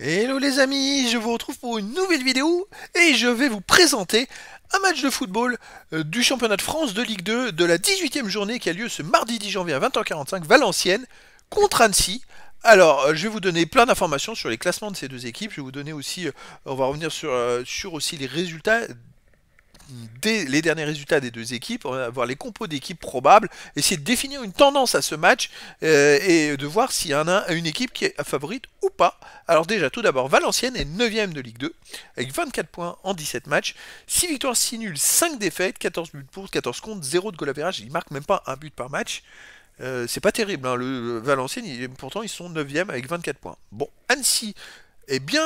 Hello les amis, je vous retrouve pour une nouvelle vidéo et je vais vous présenter un match de football euh, du championnat de France de Ligue 2 de la 18e journée qui a lieu ce mardi 10 janvier à 20h45 Valenciennes contre Annecy. Alors, euh, je vais vous donner plein d'informations sur les classements de ces deux équipes. Je vais vous donner aussi, euh, on va revenir sur, sur aussi les résultats les derniers résultats des deux équipes, on va voir les compos d'équipes probables, essayer de définir une tendance à ce match euh, et de voir s'il y en a une équipe qui est favorite ou pas. Alors déjà, tout d'abord, Valenciennes est 9ème de Ligue 2, avec 24 points en 17 matchs, 6 victoires, 6 nuls, 5 défaites, 14 buts pour, 14 contre, 0 de goal ils il marque même pas un but par match. Euh, c'est pas terrible, hein, le, Valenciennes, pourtant ils sont 9ème avec 24 points. Bon, Annecy et bien,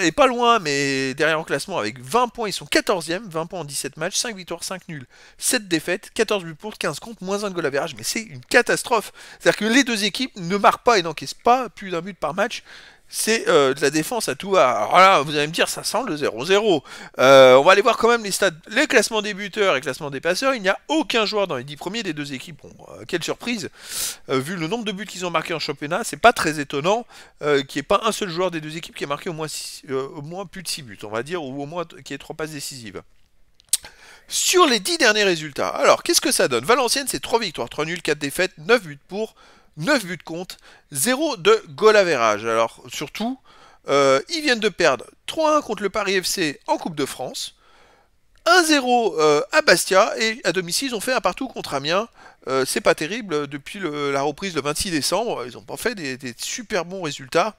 et euh, pas loin, mais derrière en classement avec 20 points, ils sont 14e, 20 points en 17 matchs, 5 victoires, 5 nuls, 7 défaites, 14 buts pour, 15 contre, moins 1 de à verrage, mais c'est une catastrophe. C'est-à-dire que les deux équipes ne marquent pas et n'encaissent pas plus d'un but par match, c'est euh, de la défense à tout à. Alors là, vous allez me dire, ça sent le 0-0. on va aller voir quand même les stats, les classements des buteurs et classements des passeurs. Il n'y a aucun joueur dans les 10 premiers des deux équipes. Bon, euh, quelle surprise. Euh, vu le nombre de buts qu'ils ont marqués en championnat, c'est pas très étonnant qu'il n'y ait pas un seul joueur des deux équipes qui ait marqué au moins, au moins plus de 6 buts, on va dire, ou au moins qui ait 3 passes décisives sur les 10 derniers résultats. Alors, qu'est-ce que ça donne Valenciennes, c'est 3 victoires, 3 nuls, 4 défaites, 9 buts pour, 9 buts contre, 0 de goal Alors surtout, euh, ils viennent de perdre 3-1 contre le Paris FC en Coupe de France. 1-0 euh, à Bastia et à domicile ils ont fait un partout contre Amiens. Euh, c'est pas terrible depuis la reprise le 26 décembre. Ils ont pas fait des, super bons résultats.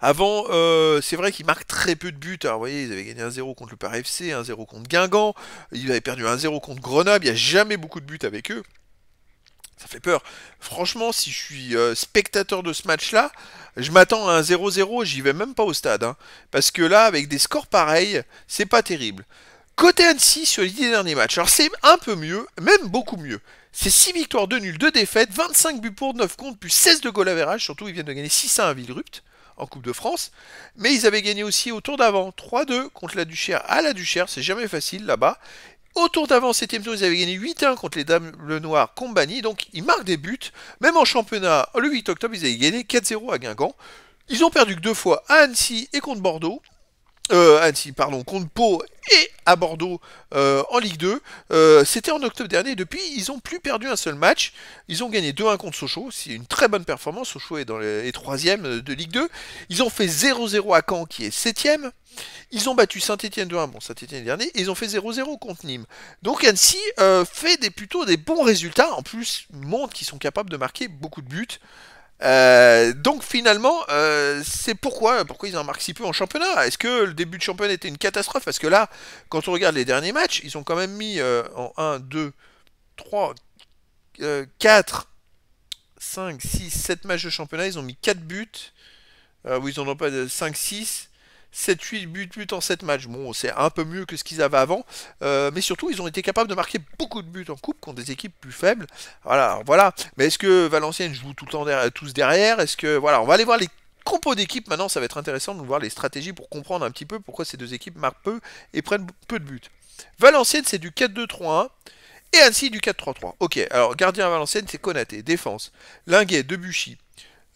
Avant, euh, c'est vrai qu'ils marquent très peu de buts. Alors, vous voyez, ils avaient gagné 1-0 contre le Paris FC, 1-0 contre Guingamp. Ils avaient perdu 1-0 contre Grenoble. Il n'y a jamais beaucoup de buts avec eux ça fait peur. Franchement, si je suis euh, spectateur de ce match-là, je m'attends à un 0-0, j'y vais même pas au stade. Hein. parce que là, avec des scores pareils, c'est pas terrible. Côté Annecy sur les 10 derniers matchs, alors c'est un peu mieux, même beaucoup mieux. C'est 6 victoires, 2 nuls, 2 défaites, 25 buts pour, 9 comptes, plus 16 de goal à surtout ils viennent de gagner 6 1 à Villerupt en Coupe de France. Mais ils avaient gagné aussi au tour d'avant, 3-2 contre la Duchère à la Duchère, c'est jamais facile là-bas. Autour tour d'avant, tour, ils avaient gagné 8-1 contre les Dames Le Noir Combani, donc ils marquent des buts. Même en championnat, le 8 octobre, ils avaient gagné 4-0 à Guingamp. Ils ont perdu que deux fois à Annecy et contre Bordeaux euh, Annecy, pardon, contre Pau et à Bordeaux euh, en Ligue 2. Euh, c'était en octobre dernier. Depuis, ils n'ont plus perdu un seul match. Ils ont gagné 2-1 contre Sochaux. C'est une très bonne performance. Sochaux est dans les troisième euh, de Ligue 2. Ils ont fait 0-0 à Caen, qui est septième. Ils ont battu Saint-Etienne 2-1. Bon, Saint-Etienne dernier. ils ont fait 0-0 contre Nîmes. Donc Annecy fait des, plutôt des bons résultats. En plus, montrent qu'ils sont capables de marquer beaucoup de buts. Euh, donc finalement, euh, c'est pourquoi, pourquoi ils en marquent si peu en championnat. Est-ce que le début de championnat était une catastrophe Parce que là, quand on regarde les derniers matchs, ils ont quand même mis euh, en 1, 2, 3, 4, 5, 6, 7 matchs de championnat. Ils ont mis 4 buts. où ils en ont pas de 5, 6. 7-8 buts, buts en 7 matchs. Bon, c'est un peu mieux que ce qu'ils avaient avant, euh, mais surtout, ils ont été capables de marquer beaucoup de buts en coupe contre des équipes plus faibles. Voilà, voilà. Mais est-ce que Valenciennes joue tout le temps derrière, tous derrière Est-ce que voilà, on va aller voir les compos d'équipe maintenant, ça va être intéressant de voir les stratégies pour comprendre un petit peu pourquoi ces deux équipes marquent peu et prennent peu de buts. Valenciennes, c'est du 4-2-3-1 et ainsi du 4-3-3. Ok, alors gardien à Valenciennes, c'est Konaté, défense, Linguet, Debuchy,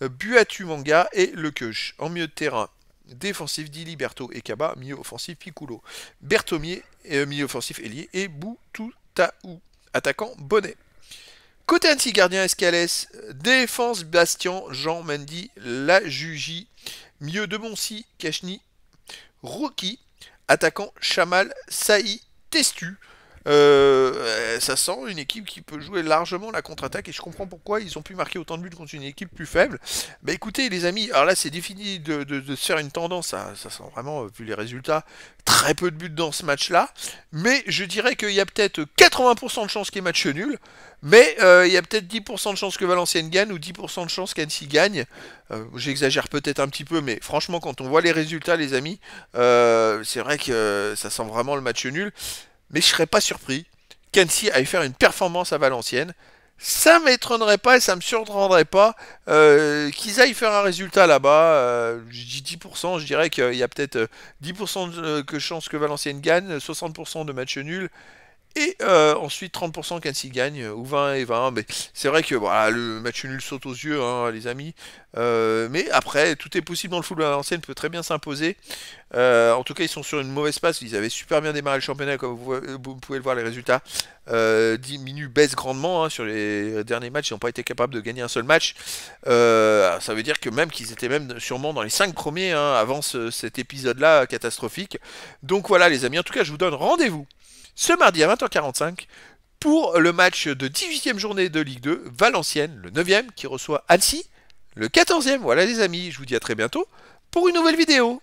euh, Buatu Manga et Lekeuch. en milieu de terrain défensif Diliberto et Kaba, milieu offensif Piccolo, Bertomier, euh, milieu offensif Ailier et Boutoutaou, attaquant Bonnet. Côté anti gardien Escalès, défense Bastien, Jean Mendy, Lajugi, milieu de Boncy, Cachny, Rookie, attaquant Chamal, Saï, Testu, euh, ça sent une équipe qui peut jouer largement la contre-attaque et je comprends pourquoi ils ont pu marquer autant de buts contre une équipe plus faible. Bah écoutez les amis, alors là c'est défini de, se faire une tendance, hein. ça, sent vraiment, euh, vu les résultats, très peu de buts dans ce match-là. Mais je dirais qu'il y a peut-être 80% de chances qu'il y ait match nul. Mais euh, il y a peut-être 10% de chances que Valenciennes gagne ou 10% de chances qu'Annecy gagne. J'exagère peut-être un petit peu, mais franchement, quand on voit les résultats, les amis, c'est vrai que ça sent vraiment le match nul mais je serais pas surpris qu'Annecy aille faire une performance à Valenciennes. Ça m'étonnerait pas et ça me surprendrait pas euh, qu'ils aillent faire un résultat là-bas. Euh, je dis 10%, je dirais qu'il y a peut-être 10% euh, de chances chance que Valenciennes gagne, 60% de match nul et euh, ensuite 30% quand gagne, ou 20 et 20. Mais c'est vrai que voilà, ah, le match nul saute aux yeux, hein, les amis. Euh, mais après, tout est possible dans le football l'ancienne peut très bien s'imposer. Euh, en tout cas, ils sont sur une mauvaise passe. Ils avaient super bien démarré le championnat, comme vous, pouvez le voir, les résultats diminuent, baissent grandement hein, sur les derniers matchs. Ils n'ont pas été capables de gagner un seul match. ça veut dire que même qu'ils étaient même sûrement dans les 5 premiers hein, avant cet épisode-là catastrophique. Donc voilà, les amis. En tout cas, je vous donne rendez-vous ce mardi à 20h45 pour le match de 18e journée de Ligue 2, Valenciennes, le 9e, qui reçoit Annecy, le 14e. Voilà les amis, je vous dis à très bientôt pour une nouvelle vidéo.